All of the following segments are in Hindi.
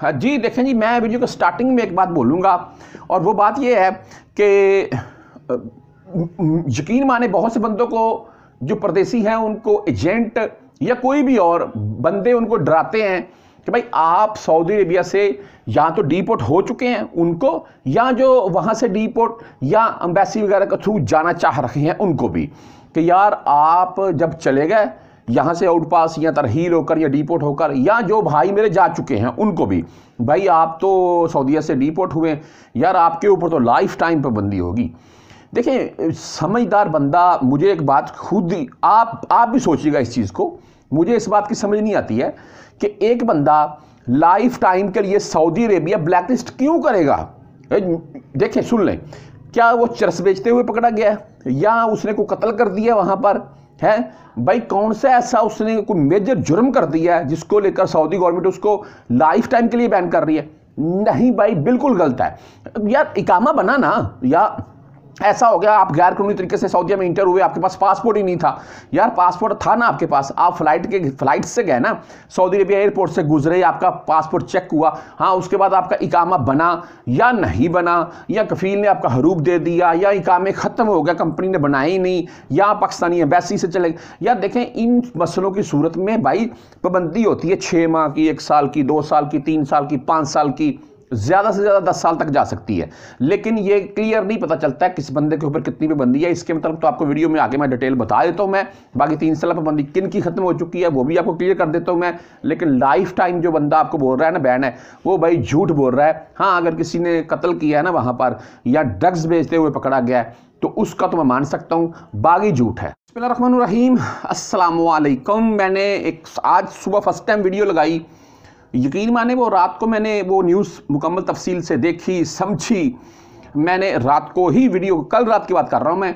हाँ, जी देखें जी मैं वीडियो को स्टार्टिंग में एक बात बोलूँगा और वो बात ये है कि यकीन माने बहुत से बंदों को जो परदेसी हैं उनको एजेंट या कोई भी और बंदे उनको डराते हैं कि भाई आप सऊदी अरेबिया से या तो डीपोर्ट हो चुके हैं उनको या जो वहाँ से डीपोर्ट या अम्बेसी वगैरह के थ्रू जाना चाह रहे हैं उनको भी कि यार आप जब चले गए यहाँ से आउट पास या तरहील होकर या डीपोर्ट होकर या जो भाई मेरे जा चुके हैं उनको भी भाई आप तो सऊदीया से डीपोर्ट हुए यार आपके ऊपर तो लाइफ टाइम पाबंदी होगी देखें समझदार बंदा मुझे एक बात खुद आप आप भी सोचिएगा इस चीज़ को मुझे इस बात की समझ नहीं आती है कि एक बंदा लाइफ टाइम के लिए सऊदी अरेबिया ब्लैकलिस्ट क्यों करेगा देखें सुन लें क्या वो चरस बेचते हुए पकड़ा गया है या उसने को कत्ल कर दिया वहाँ पर है भाई कौन सा ऐसा उसने कोई मेजर जुर्म कर दिया है जिसको लेकर सऊदी गवर्नमेंट उसको लाइफ टाइम के लिए बैन कर रही है नहीं भाई बिल्कुल गलत है यार इकामा बना ना या ऐसा हो गया आप गैर कानूनी तरीके से सऊदीया में इंटर हुए आपके पास पासपोर्ट ही नहीं था यार पासपोर्ट था ना आपके पास आप फ्लाइट के फ्लाइट से गए ना सऊदी अरेबिया एयरपोर्ट से गुजरे आपका पासपोर्ट चेक हुआ हाँ उसके बाद आपका इकामा बना या नहीं बना या कफील ने आपका हरूप दे दिया या इकामे ख़त्म हो गया कंपनी ने बनाया ही नहीं या पाकिस्तानी एम्बेसी से चले या देखें इन मसलों की सूरत में भाई पाबंदी होती है छः माह की एक साल की दो साल की तीन साल की पाँच साल की ज़्यादा से ज़्यादा दस साल तक जा सकती है लेकिन ये क्लियर नहीं पता चलता है किस बंदे के ऊपर कितनी भी बंदी है इसके मतलब तो आपको वीडियो में आगे मैं डिटेल बता देता हूँ मैं बाकी तीन साल पाबंदी किन की खत्म हो चुकी है वो भी आपको क्लियर कर देता हूँ मैं लेकिन लाइफ टाइम जो बंदा आपको बोल रहा है ना बैन है वो भाई झूठ बोल रहा है हाँ अगर किसी ने कत्ल किया है ना वहाँ पर या ड्रग्स बेचते हुए पकड़ा गया है तो उसका तो मैं मान सकता हूँ बागी झूठ है बसमिल रहीम असलकम मैंने एक आज सुबह फर्स्ट टाइम वीडियो लगाई यकीन माने वो रात को मैंने वो न्यूज़ मुकम्मल तफसील से देखी समझी मैंने रात को ही वीडियो कल रात की बात कर रहा हूँ मैं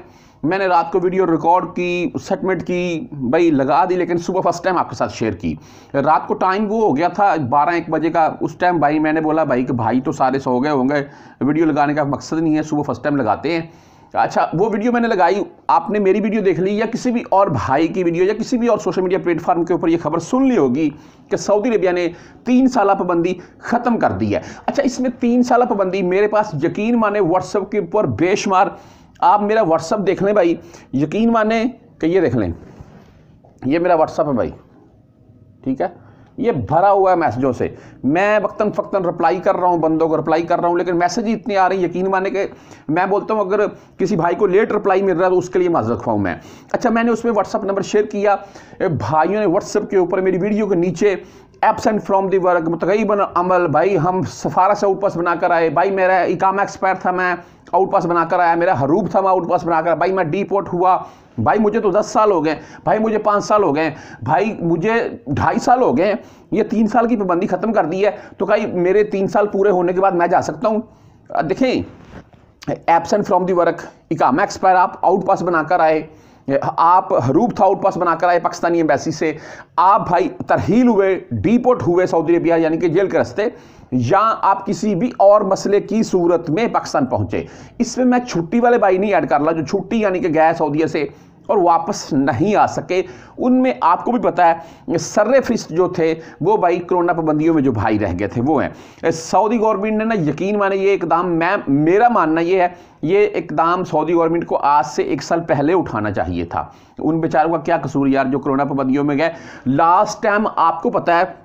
मैंने रात को वीडियो रिकॉर्ड की सेटमेंट की भाई लगा दी लेकिन सुबह फर्स्ट टाइम आपके साथ शेयर की रात को टाइम वो हो गया था बारह एक बजे का उस टाइम भाई मैंने बोला भाई कि भाई तो सारे सो गए होंगे वीडियो लगाने का मकसद नहीं है सुबह फर्स्ट टाइम लगाते हैं तो अच्छा वो वीडियो मैंने लगाई आपने मेरी वीडियो देख ली या किसी भी और भाई की वीडियो या किसी भी और सोशल मीडिया प्लेटफॉर्म के ऊपर ये खबर सुन ली होगी कि सऊदी अरेबिया ने तीन साल पाबंदी ख़त्म कर दी है अच्छा इसमें तीन साल पाबंदी मेरे पास यकीन माने व्हाट्सअप के ऊपर बेशुमार आप मेरा व्हाट्सअप देख लें भाई यकीन माने कि ये देख लें ये मेरा व्हाट्सअप है भाई ठीक है ये भरा हुआ है मैसेजों से मैं वक्ता फ़क्ता रिप्लाई कर रहा हूँ बंदों को रिप्लाई कर रहा हूँ लेकिन मैसेज ही इतने आ रहे हैं यकीन माने के मैं बोलता हूँ अगर किसी भाई को लेट रिप्लाई मिल रहा है तो उसके लिए माज रखवाऊँ मैं अच्छा मैंने उसमें व्हाट्सअप नंबर शेयर किया भाइयों ने व्हाट्सअप के ऊपर मेरी वीडियो के नीचे एबसेंट फ्रॉम दी वर्क तकरीबन अमल भाई हम सफारा से ऊपर बनाकर आए भाई मेरा इकाम एक्सपायर था मैं आउट पास बनाकर आया मेरा हरूप था मैं आउट पास बनाकर भाई मैं डीपोर्ट हुआ भाई मुझे तो दस साल हो गए भाई मुझे पाँच साल हो गए भाई मुझे ढाई साल हो गए ये तीन साल की पाबंदी ख़त्म कर दी है तो कहीं मेरे तीन साल पूरे होने के बाद मैं जा सकता हूँ देखें एबसेंट फ्रॉम दी वर्क इकाम एक्सपायर आप आउट पास बनाकर आए आप हरूप था आउट पास बनाकर आए पाकिस्तानी एम्बेसी से आप भाई तरहील हुए डीपोर्ट हुए सऊदी अरबिया यानी कि जेल के रस्ते या आप किसी भी और मसले की सूरत में पाकिस्तान पहुंचे इसमें मैं छुट्टी वाले भाई नहीं ऐड कर रहा जो छुट्टी यानी कि गए सऊदीया से और वापस नहीं आ सके उनमें आपको भी पता है सर्रे फिस्ट जो थे वो भाई कोरोना पाबंदियों में जो भाई रह गए थे वो हैं सऊदी गवर्नमेंट ने ना यकीन माने ये एकदम मैं मेरा मानना ये है ये इकदाम सऊदी गवर्नमेंट को आज से एक साल पहले उठाना चाहिए था उन बेचारों का क्या कसूर यार जो कोरोना पाबंदियों में गए लास्ट टाइम आपको पता है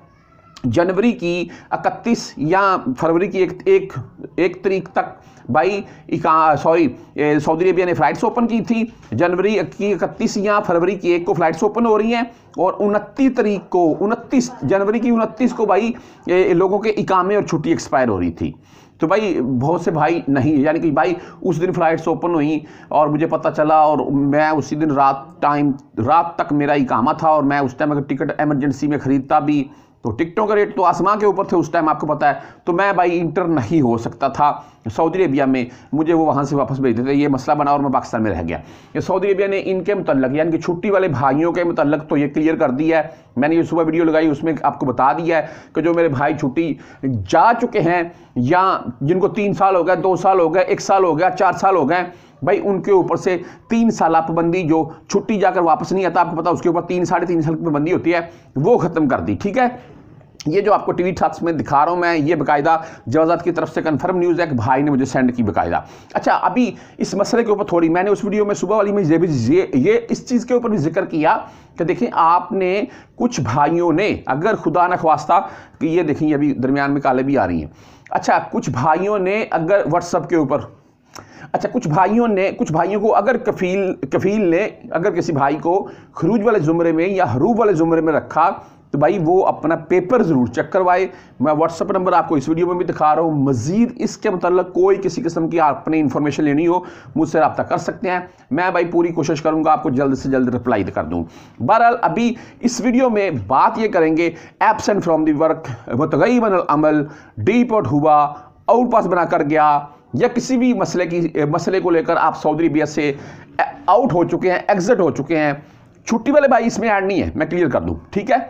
जनवरी की 31 या फरवरी की एक एक, एक तरीक तक भाई सॉरी सऊदी अरेबिया ने फ्लाइट्स ओपन की थी जनवरी की इकतीस या फरवरी की एक को फ्लाइट्स ओपन हो रही हैं और उनतीस तरीक को उनतीस जनवरी की उनतीस को भाई ए, लोगों के इकामे और छुट्टी एक्सपायर हो रही थी तो भाई बहुत से भाई नहीं यानी कि भाई उस दिन फ़्लाइट्स ओपन हुई और मुझे पता चला और मैं उसी दिन रात टाइम रात तक मेरा इकामा था और मैं उस टाइम अगर टिकट एमरजेंसी में ख़रीदता भी तो टिकटों का रेट तो आसमान के ऊपर थे उस टाइम आपको पता है तो मैं भाई इंटर नहीं हो सकता था सऊदी अरेबिया में मुझे वो वहाँ से वापस भेज देते ये मसला बना और मैं पाकिस्तान में रह गया ये सऊदी अरेबिया ने इनके मतलब यानी कि छुट्टी वाले भाइयों के मतलब तो ये क्लियर कर दिया है मैंने ये सुबह वीडियो लगाई उसमें आपको बता दिया है कि जो मेरे भाई छुट्टी जा चुके हैं या जिनको तीन साल हो गए दो साल हो गए एक साल हो गया चार साल हो गए भाई उनके ऊपर से तीन साल पाबंदी जो छुट्टी जाकर वापस नहीं आता आपको पता उसके ऊपर तीन साढ़े तीन साल की पाबंदी होती है वो खत्म कर दी ठीक है ये जो आपको टीवी साथ में दिखा रहा हूँ मैं ये बकायदा जवाजात की तरफ से कंफर्म न्यूज़ है कि भाई ने मुझे सेंड की बकायदा अच्छा अभी इस मसले के ऊपर थोड़ी मैंने उस वीडियो में सुबह वाली में ये भी ये, ये इस चीज़ के ऊपर भी जिक्र किया कि देखें आपने कुछ भाइयों ने अगर खुदा न खवास्ता कि ये देखें अभी दरमियान में काले भी आ रही हैं अच्छा कुछ भाइयों ने अगर व्हाट्सअप के ऊपर अच्छा कुछ भाइयों ने कुछ भाइयों को अगर कफील कफील ने अगर किसी भाई को खरूज वाले ज़ुमरे में या हरूब वाले ज़ुमरे में रखा तो भाई वो अपना पेपर ज़रूर चेक करवाए मैं व्हाट्सअप नंबर आपको इस वीडियो में भी दिखा रहा हूँ मज़ीद इसके मतलब कोई किसी किस्म की आपने इन्फॉर्मेशन लेनी हो मुझसे रब्ता कर सकते हैं मैं भाई पूरी कोशिश करूँगा आपको जल्द से जल्द रिप्लाई कर दूँ बहरहाल अभी इस वीडियो में बात ये करेंगे एबसेंट फ्राम दी वर्क बनल अमल डीप आउट हुआ आउट पास बना कर गया या किसी भी मसले की मसले को लेकर आप सऊदी अरबिया से आउट हो चुके हैं एग्जिट हो चुके हैं छुट्टी वाले भाई इसमें ऐड नहीं है मैं क्लियर कर दूं ठीक है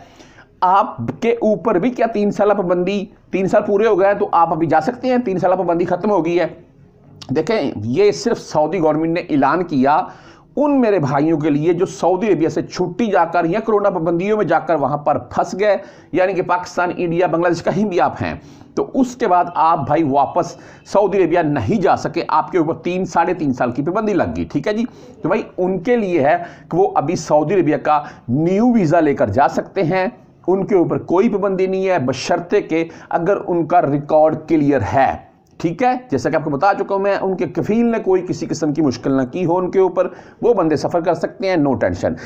आपके ऊपर भी क्या तीन साल पाबंदी तीन साल पूरे हो गए हैं तो आप अभी जा सकते हैं तीन साल पाबंदी खत्म हो गई है देखें ये सिर्फ सऊदी गवर्नमेंट ने ऐलान किया उन मेरे भाइयों के लिए जो सऊदी अरेबिया से छुट्टी जाकर या कोरोना पाबंदियों में जाकर वहाँ पर फंस गए यानी कि पाकिस्तान इंडिया बांग्लादेश कहीं भी आप हैं तो उसके बाद आप भाई वापस सऊदी अरेबिया नहीं जा सके आपके ऊपर तीन साढ़े तीन साल की पाबंदी लग गई ठीक है जी तो भाई उनके लिए है कि वो अभी सऊदी अरेबिया का न्यू वीज़ा लेकर जा सकते हैं उनके ऊपर कोई पाबंदी नहीं है बशर्ते के अगर उनका रिकॉर्ड क्लियर है ठीक है जैसा कि आपको बता चुका हूँ मैं उनके कफील ने कोई किसी किस्म की मुश्किल ना की हो उनके ऊपर वो बंदे सफ़र कर सकते हैं नो टेंशन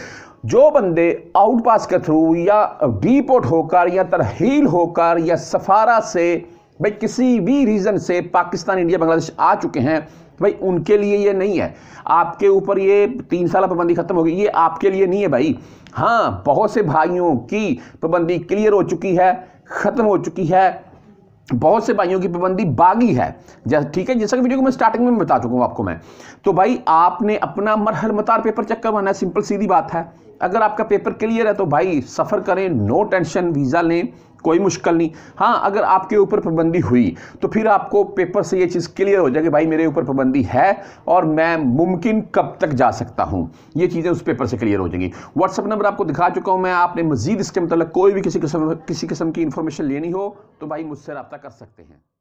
जो बंदे आउट पास के थ्रू या डीपोर्ट होकर या तरहील होकर या सफारा से भाई किसी भी रीज़न से पाकिस्तान इंडिया बांग्लादेश आ चुके हैं भाई उनके लिए ये नहीं है आपके ऊपर ये तीन साल पाबंदी ख़त्म हो गई ये आपके लिए नहीं है भाई हाँ बहुत से भाइयों की पाबंदी क्लियर हो चुकी है ख़त्म हो चुकी है बहुत से भाइयों की पाबंदी बागी है ठीक है जैसा कि वीडियो को मैं स्टार्टिंग में बता चुका हूँ आपको मैं तो भाई आपने अपना मरहल मतार पेपर चेक करवाना है सिंपल सीधी बात है अगर आपका पेपर क्लियर है तो भाई सफ़र करें नो टेंशन वीज़ा लें कोई मुश्किल नहीं हाँ अगर आपके ऊपर पाबंदी हुई तो फिर आपको पेपर से ये चीज़ क्लियर हो जाएगी भाई मेरे ऊपर पाबंदी है और मैं मुमकिन कब तक जा सकता हूँ ये चीज़ें उस पेपर से क्लियर हो जाएगी व्हाट्सअप नंबर आपको दिखा चुका हूँ मैं आपने मजीद इसके मतलब कोई भी किसी किस्म किसी किस्म की इन्फॉर्मेशन लेनी हो तो भाई मुझसे रब्ता कर सकते हैं